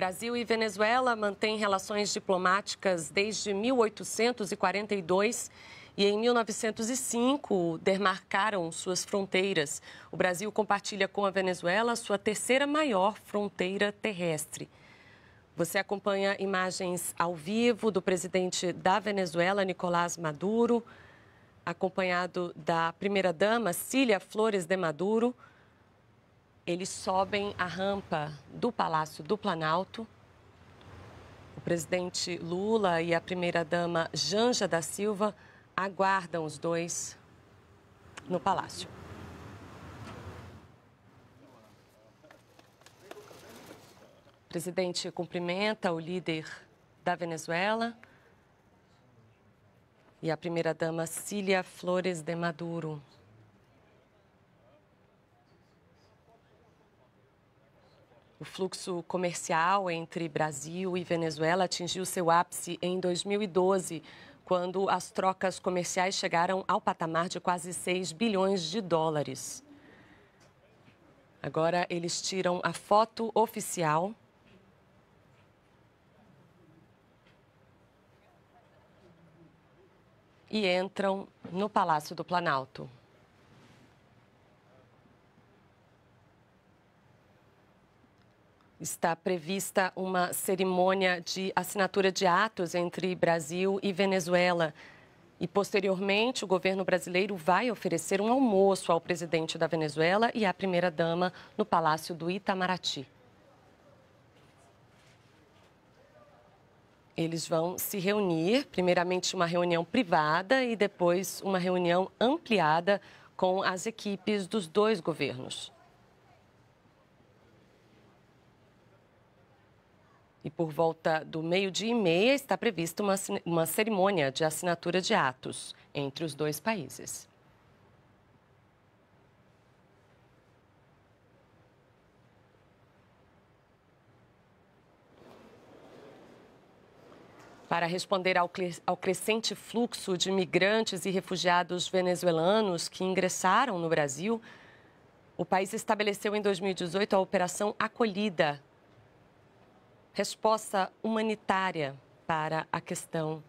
Brasil e Venezuela mantêm relações diplomáticas desde 1842 e em 1905 demarcaram suas fronteiras. O Brasil compartilha com a Venezuela sua terceira maior fronteira terrestre. Você acompanha imagens ao vivo do presidente da Venezuela, Nicolás Maduro, acompanhado da primeira-dama, Cília Flores de Maduro eles sobem a rampa do Palácio do Planalto. O presidente Lula e a primeira-dama Janja da Silva aguardam os dois no palácio. O presidente cumprimenta o líder da Venezuela e a primeira-dama Cília Flores de Maduro. O fluxo comercial entre Brasil e Venezuela atingiu seu ápice em 2012, quando as trocas comerciais chegaram ao patamar de quase 6 bilhões de dólares. Agora eles tiram a foto oficial. E entram no Palácio do Planalto. está prevista uma cerimônia de assinatura de atos entre Brasil e Venezuela. E, posteriormente, o governo brasileiro vai oferecer um almoço ao presidente da Venezuela e à primeira-dama no Palácio do Itamaraty. Eles vão se reunir, primeiramente uma reunião privada e depois uma reunião ampliada com as equipes dos dois governos. E por volta do meio-dia e meia está prevista uma, uma cerimônia de assinatura de atos entre os dois países. Para responder ao, ao, crescente fluxo de migrantes e refugiados venezuelanos que ingressaram no Brasil, o país estabeleceu em 2018 a Operação Acolhida, resposta humanitária para a questão.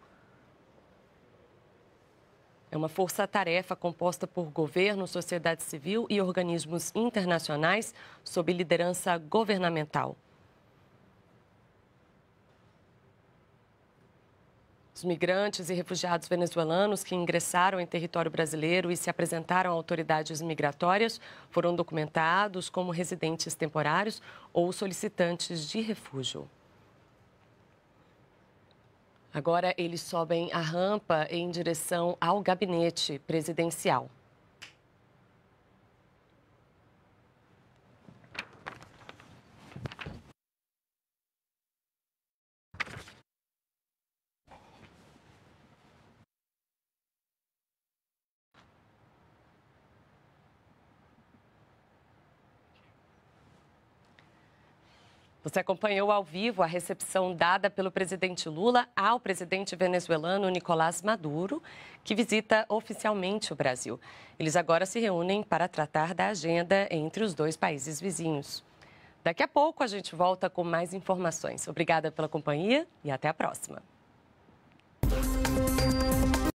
É uma força-tarefa composta por governo, sociedade civil e organismos internacionais sob liderança governamental. Os migrantes e refugiados venezuelanos que ingressaram em território brasileiro e se apresentaram a autoridades migratórias foram documentados como residentes temporários ou solicitantes de refúgio. Agora eles sobem a rampa em direção ao gabinete presidencial. Você acompanhou ao vivo a recepção dada pelo presidente Lula ao presidente venezuelano Nicolás Maduro, que visita oficialmente o Brasil. Eles agora se reúnem para tratar da agenda entre os dois países vizinhos. Daqui a pouco a gente volta com mais informações. Obrigada pela companhia e até a próxima.